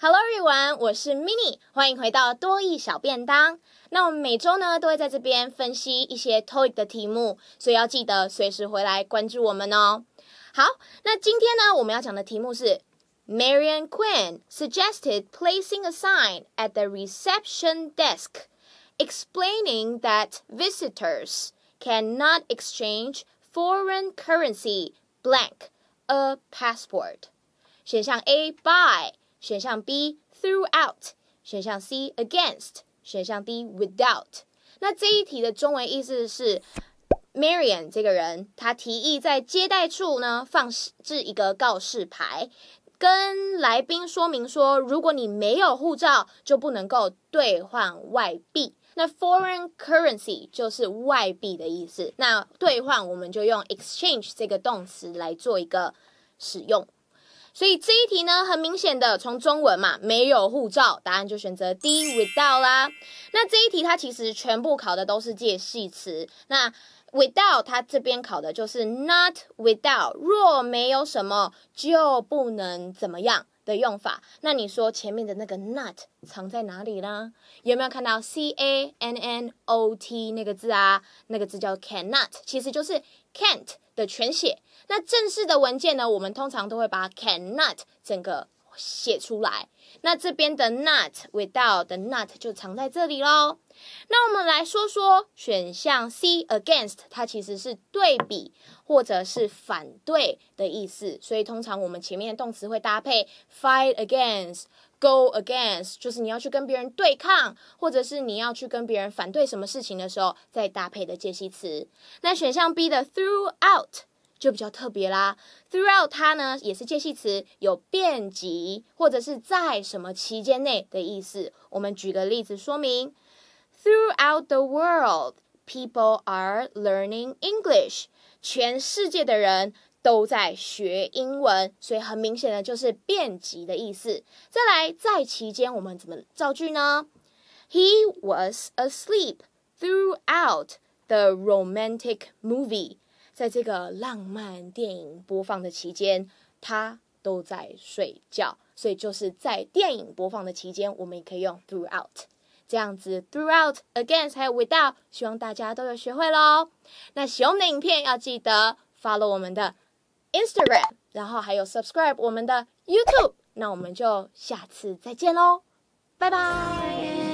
Hello everyone，我是 Mini，欢迎回到多益小便当。那我们每周呢都会在这边分析一些 TOEIC 的题目，所以要记得随时回来关注我们哦。好，那今天呢我们要讲的题目是 Marian Quinn suggested placing a sign at the reception desk explaining that visitors cannot exchange foreign currency blank a passport。选项 A buy。选项 B throughout，选项 C against，选项 D without。那这一题的中文意思是 m a r i a n 这个人，他提议在接待处呢放置一个告示牌，跟来宾说明说，如果你没有护照，就不能够兑换外币。那 foreign currency 就是外币的意思。那兑换我们就用 exchange 这个动词来做一个使用。所以这一题呢，很明显的，从中文嘛，没有护照，答案就选择 D without 啦。那这一题它其实全部考的都是介系词。那 without 它这边考的就是 not without，若没有什么就不能怎么样。的用法，那你说前面的那个 not 藏在哪里呢？有没有看到 c a n n o t 那个字啊？那个字叫 cannot，其实就是 can't 的全写。那正式的文件呢，我们通常都会把 cannot 整个。写出来，那这边的 not without 的 not 就藏在这里喽。那我们来说说选项 C against，它其实是对比或者是反对的意思，所以通常我们前面的动词会搭配 fight against，go against，就是你要去跟别人对抗，或者是你要去跟别人反对什么事情的时候，再搭配的介系词。那选项 B 的 throughout。就比较特别啦。Throughout 它呢也是介系词，有遍及或者是在什么期间内的意思。我们举个例子说明：Throughout the world, people are learning English。全世界的人都在学英文，所以很明显的就是遍及的意思。再来，在期间我们怎么造句呢？He was asleep throughout the romantic movie. 在这个浪漫电影播放的期间，他都在睡觉，所以就是在电影播放的期间，我们也可以用 throughout 这样子，throughout against 还有 without，希望大家都有学会喽。那喜欢我们的影片要记得 follow 我们的 Instagram，然后还有 subscribe 我们的 YouTube，那我们就下次再见喽，拜拜。